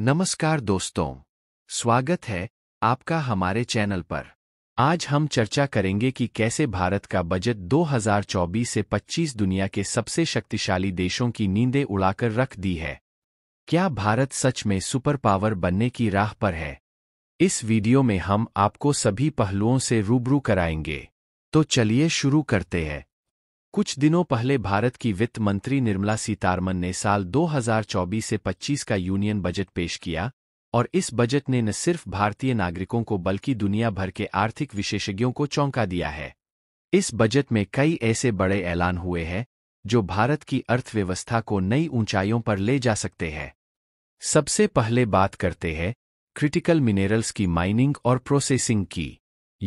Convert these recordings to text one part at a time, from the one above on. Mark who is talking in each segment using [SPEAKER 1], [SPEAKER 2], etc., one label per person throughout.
[SPEAKER 1] नमस्कार दोस्तों स्वागत है आपका हमारे चैनल पर आज हम चर्चा करेंगे कि कैसे भारत का बजट 2024 से 25 दुनिया के सबसे शक्तिशाली देशों की नींदें उड़ाकर रख दी है क्या भारत सच में सुपर पावर बनने की राह पर है इस वीडियो में हम आपको सभी पहलुओं से रूबरू कराएंगे तो चलिए शुरू करते हैं कुछ दिनों पहले भारत की वित्त मंत्री निर्मला सीतारमन ने साल 2024 से 25 का यूनियन बजट पेश किया और इस बजट ने न सिर्फ भारतीय नागरिकों को बल्कि दुनिया भर के आर्थिक विशेषज्ञों को चौंका दिया है इस बजट में कई ऐसे बड़े ऐलान हुए हैं जो भारत की अर्थव्यवस्था को नई ऊंचाइयों पर ले जा सकते हैं सबसे पहले बात करते हैं क्रिटिकल मिनरल्स की माइनिंग और प्रोसेसिंग की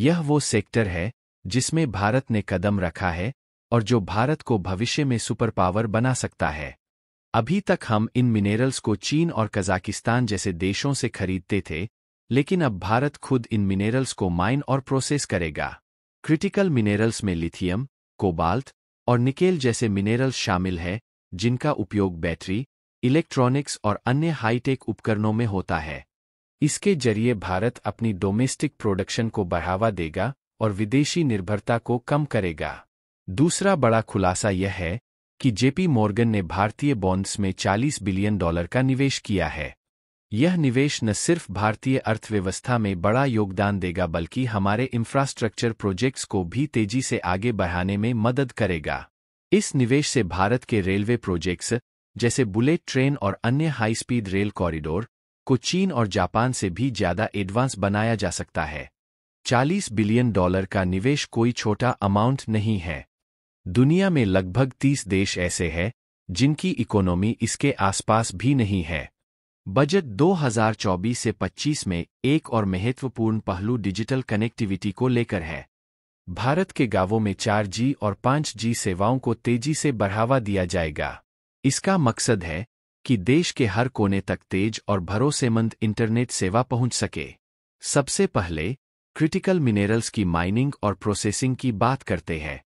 [SPEAKER 1] यह वो सेक्टर है जिसमें भारत ने कदम रखा है और जो भारत को भविष्य में सुपर पावर बना सकता है अभी तक हम इन मिनरल्स को चीन और कजाकिस्तान जैसे देशों से खरीदते थे लेकिन अब भारत खुद इन मिनरल्स को माइन और प्रोसेस करेगा क्रिटिकल मिनरल्स में लिथियम कोबाल्ट और निकेल जैसे मिनरल्स शामिल है जिनका उपयोग बैटरी इलेक्ट्रॉनिक्स और अन्य हाईटेक उपकरणों में होता है इसके जरिए भारत अपनी डोमेस्टिक प्रोडक्शन को बढ़ावा देगा और विदेशी निर्भरता को कम करेगा दूसरा बड़ा खुलासा यह है कि जेपी मॉर्गन ने भारतीय बॉन्ड्स में 40 बिलियन डॉलर का निवेश किया है यह निवेश न सिर्फ भारतीय अर्थव्यवस्था में बड़ा योगदान देगा बल्कि हमारे इंफ्रास्ट्रक्चर प्रोजेक्ट्स को भी तेजी से आगे बढ़ाने में मदद करेगा इस निवेश से भारत के रेलवे प्रोजेक्ट्स जैसे बुलेट ट्रेन और अन्य हाई स्पीड रेल कॉरिडोर को चीन और जापान से भी ज्यादा एडवांस बनाया जा सकता है 40 बिलियन डॉलर का निवेश कोई छोटा अमाउंट नहीं है दुनिया में लगभग तीस देश ऐसे हैं जिनकी इकोनॉमी इसके आसपास भी नहीं है बजट 2024 से 25 में एक और महत्वपूर्ण पहलू डिजिटल कनेक्टिविटी को लेकर है भारत के गांवों में 4G और 5G सेवाओं को तेजी से बढ़ावा दिया जाएगा इसका मकसद है कि देश के हर कोने तक तेज और भरोसेमंद इंटरनेट सेवा पहुंच सके सबसे पहले क्रिटिकल मिनरल्स की माइनिंग और प्रोसेसिंग की बात करते हैं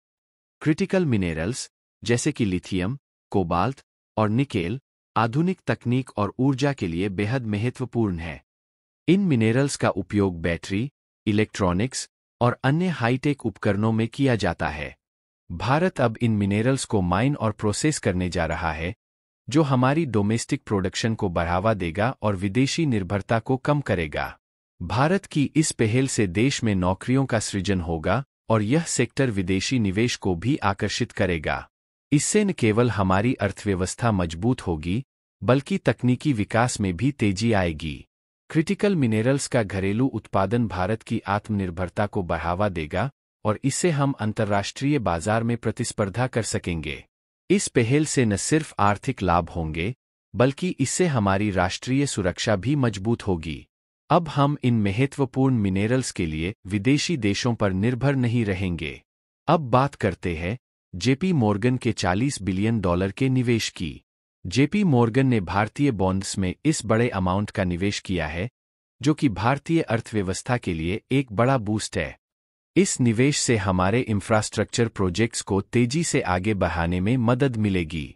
[SPEAKER 1] क्रिटिकल मिनरल्स जैसे कि लिथियम कोबाल्ट और निकेल आधुनिक तकनीक और ऊर्जा के लिए बेहद महत्वपूर्ण है इन मिनरल्स का उपयोग बैटरी इलेक्ट्रॉनिक्स और अन्य हाईटेक उपकरणों में किया जाता है भारत अब इन मिनरल्स को माइन और प्रोसेस करने जा रहा है जो हमारी डोमेस्टिक प्रोडक्शन को बढ़ावा देगा और विदेशी निर्भरता को कम करेगा भारत की इस पहल से देश में नौकरियों का सृजन होगा और यह सेक्टर विदेशी निवेश को भी आकर्षित करेगा इससे न केवल हमारी अर्थव्यवस्था मजबूत होगी बल्कि तकनीकी विकास में भी तेजी आएगी क्रिटिकल मिनरल्स का घरेलू उत्पादन भारत की आत्मनिर्भरता को बढ़ावा देगा और इससे हम अंतर्राष्ट्रीय बाजार में प्रतिस्पर्धा कर सकेंगे इस पहल से न सिर्फ आर्थिक लाभ होंगे बल्कि इससे हमारी राष्ट्रीय सुरक्षा भी मजबूत होगी अब हम इन महत्वपूर्ण मिनरल्स के लिए विदेशी देशों पर निर्भर नहीं रहेंगे अब बात करते हैं जेपी मॉर्गन के 40 बिलियन डॉलर के निवेश की जेपी मॉर्गन ने भारतीय बॉन्ड्स में इस बड़े अमाउंट का निवेश किया है जो कि भारतीय अर्थव्यवस्था के लिए एक बड़ा बूस्ट है इस निवेश से हमारे इंफ्रास्ट्रक्चर प्रोजेक्ट्स को तेजी से आगे बढ़ाने में मदद मिलेगी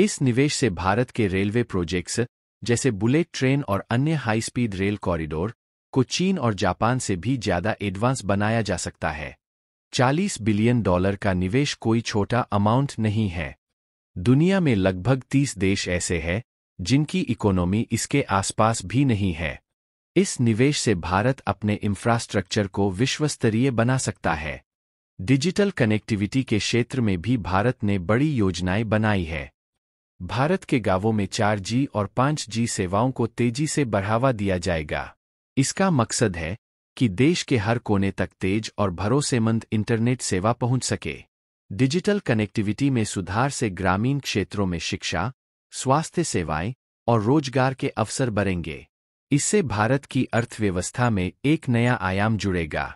[SPEAKER 1] इस निवेश से भारत के रेलवे प्रोजेक्ट्स जैसे बुलेट ट्रेन और अन्य हाई स्पीड रेल कॉरिडोर को चीन और जापान से भी ज्यादा एडवांस बनाया जा सकता है 40 बिलियन डॉलर का निवेश कोई छोटा अमाउंट नहीं है दुनिया में लगभग 30 देश ऐसे हैं जिनकी इकोनॉमी इसके आसपास भी नहीं है इस निवेश से भारत अपने इंफ्रास्ट्रक्चर को विश्व स्तरीय बना सकता है डिजिटल कनेक्टिविटी के क्षेत्र में भी भारत ने बड़ी योजनाएं बनाई है भारत के गांवों में 4G और 5G सेवाओं को तेजी से बढ़ावा दिया जाएगा इसका मकसद है कि देश के हर कोने तक तेज और भरोसेमंद इंटरनेट सेवा पहुंच सके डिजिटल कनेक्टिविटी में सुधार से ग्रामीण क्षेत्रों में शिक्षा स्वास्थ्य सेवाएं और रोजगार के अवसर बढ़ेंगे इससे भारत की अर्थव्यवस्था में एक नया आयाम जुड़ेगा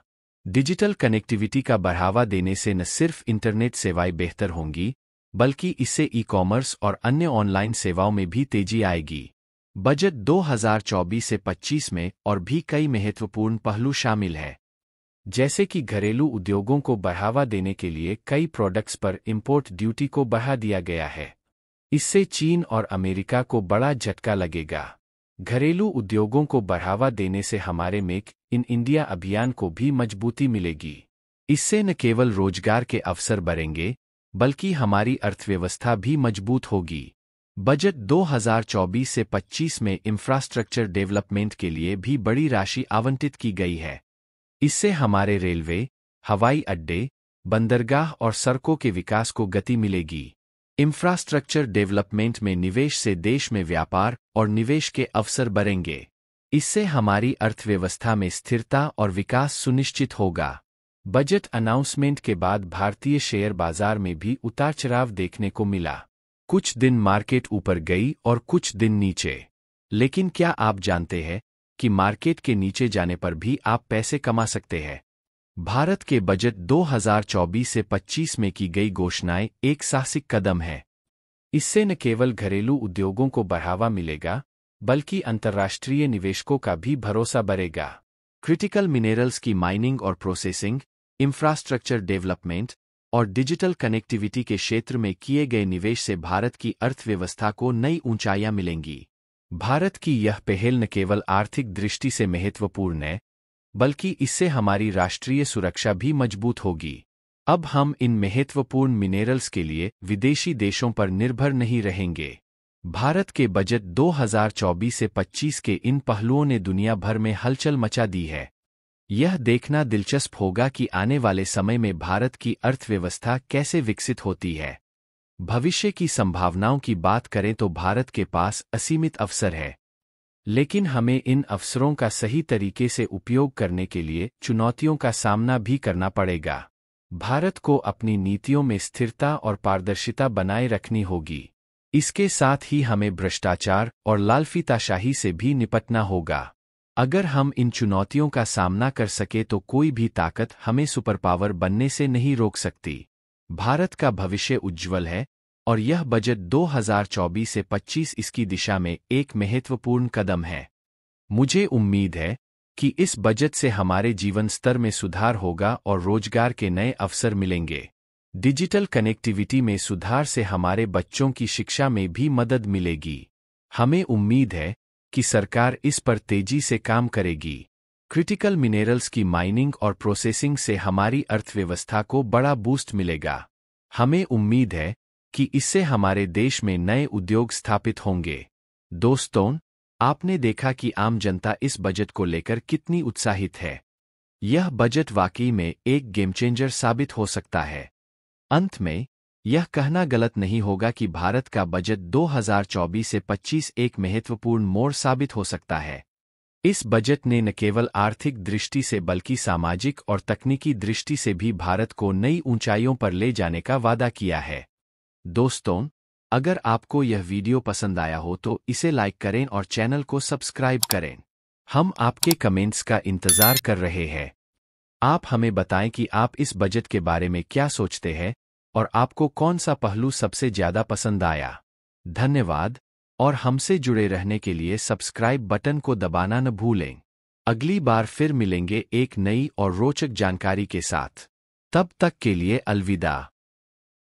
[SPEAKER 1] डिजिटल कनेक्टिविटी का बढ़ावा देने से न सिर्फ इंटरनेट सेवाएं बेहतर होंगी बल्कि इससे ई कॉमर्स और अन्य ऑनलाइन सेवाओं में भी तेजी आएगी बजट 2024 से 25 में और भी कई महत्वपूर्ण पहलू शामिल है जैसे कि घरेलू उद्योगों को बढ़ावा देने के लिए कई प्रोडक्ट्स पर इम्पोर्ट ड्यूटी को बढ़ा दिया गया है इससे चीन और अमेरिका को बड़ा झटका लगेगा घरेलू उद्योगों को बढ़ावा देने से हमारे मेक इन इंडिया अभियान को भी मजबूती मिलेगी इससे न केवल रोजगार के अवसर बढ़ेंगे बल्कि हमारी अर्थव्यवस्था भी मजबूत होगी बजट 2024 से 25 में इंफ्रास्ट्रक्चर डेवलपमेंट के लिए भी बड़ी राशि आवंटित की गई है इससे हमारे रेलवे हवाई अड्डे बंदरगाह और सड़कों के विकास को गति मिलेगी इंफ्रास्ट्रक्चर डेवलपमेंट में निवेश से देश में व्यापार और निवेश के अवसर बढ़ेंगे इससे हमारी अर्थव्यवस्था में स्थिरता और विकास सुनिश्चित होगा बजट अनाउंसमेंट के बाद भारतीय शेयर बाजार में भी उतार चढ़ाव देखने को मिला कुछ दिन मार्केट ऊपर गई और कुछ दिन नीचे लेकिन क्या आप जानते हैं कि मार्केट के नीचे जाने पर भी आप पैसे कमा सकते हैं भारत के बजट 2024 से 25 में की गई घोषणाएं एक साहसिक कदम है इससे न केवल घरेलू उद्योगों को बढ़ावा मिलेगा बल्कि अंतर्राष्ट्रीय निवेशकों का भी भरोसा बढ़ेगा क्रिटिकल मिनरल्स की माइनिंग और प्रोसेसिंग इंफ्रास्ट्रक्चर डेवलपमेंट और डिजिटल कनेक्टिविटी के क्षेत्र में किए गए निवेश से भारत की अर्थव्यवस्था को नई ऊंचाइयां मिलेंगी भारत की यह पहल न केवल आर्थिक दृष्टि से महत्वपूर्ण है बल्कि इससे हमारी राष्ट्रीय सुरक्षा भी मजबूत होगी अब हम इन महत्वपूर्ण मिनरल्स के लिए विदेशी देशों पर निर्भर नहीं रहेंगे भारत के बजट 2024 से 25 के इन पहलुओं ने दुनिया भर में हलचल मचा दी है यह देखना दिलचस्प होगा कि आने वाले समय में भारत की अर्थव्यवस्था कैसे विकसित होती है भविष्य की संभावनाओं की बात करें तो भारत के पास असीमित अवसर है लेकिन हमें इन अवसरों का सही तरीके से उपयोग करने के लिए चुनौतियों का सामना भी करना पड़ेगा भारत को अपनी नीतियों में स्थिरता और पारदर्शिता बनाए रखनी होगी इसके साथ ही हमें भ्रष्टाचार और लालफीताशाही से भी निपटना होगा अगर हम इन चुनौतियों का सामना कर सके तो कोई भी ताकत हमें सुपर पावर बनने से नहीं रोक सकती भारत का भविष्य उज्ज्वल है और यह बजट 2024 से 25 इसकी दिशा में एक महत्वपूर्ण कदम है मुझे उम्मीद है कि इस बजट से हमारे जीवन स्तर में सुधार होगा और रोजगार के नए अवसर मिलेंगे डिजिटल कनेक्टिविटी में सुधार से हमारे बच्चों की शिक्षा में भी मदद मिलेगी हमें उम्मीद है कि सरकार इस पर तेजी से काम करेगी क्रिटिकल मिनरल्स की माइनिंग और प्रोसेसिंग से हमारी अर्थव्यवस्था को बड़ा बूस्ट मिलेगा हमें उम्मीद है कि इससे हमारे देश में नए उद्योग स्थापित होंगे दोस्तों आपने देखा कि आम जनता इस बजट को लेकर कितनी उत्साहित है यह बजट वाकई में एक गेमचेंजर साबित हो सकता है अंत में यह कहना गलत नहीं होगा कि भारत का बजट 2024 से 25 एक महत्वपूर्ण मोड़ साबित हो सकता है इस बजट ने न केवल आर्थिक दृष्टि से बल्कि सामाजिक और तकनीकी दृष्टि से भी भारत को नई ऊंचाइयों पर ले जाने का वादा किया है दोस्तों अगर आपको यह वीडियो पसंद आया हो तो इसे लाइक करें और चैनल को सब्सक्राइब करें हम आपके कमेंट्स का इंतज़ार कर रहे हैं आप हमें बताएं कि आप इस बजट के बारे में क्या सोचते हैं और आपको कौन सा पहलू सबसे ज्यादा पसंद आया धन्यवाद और हमसे जुड़े रहने के लिए सब्सक्राइब बटन को दबाना न भूलें अगली बार फिर मिलेंगे एक नई और रोचक जानकारी के साथ तब तक के लिए अलविदा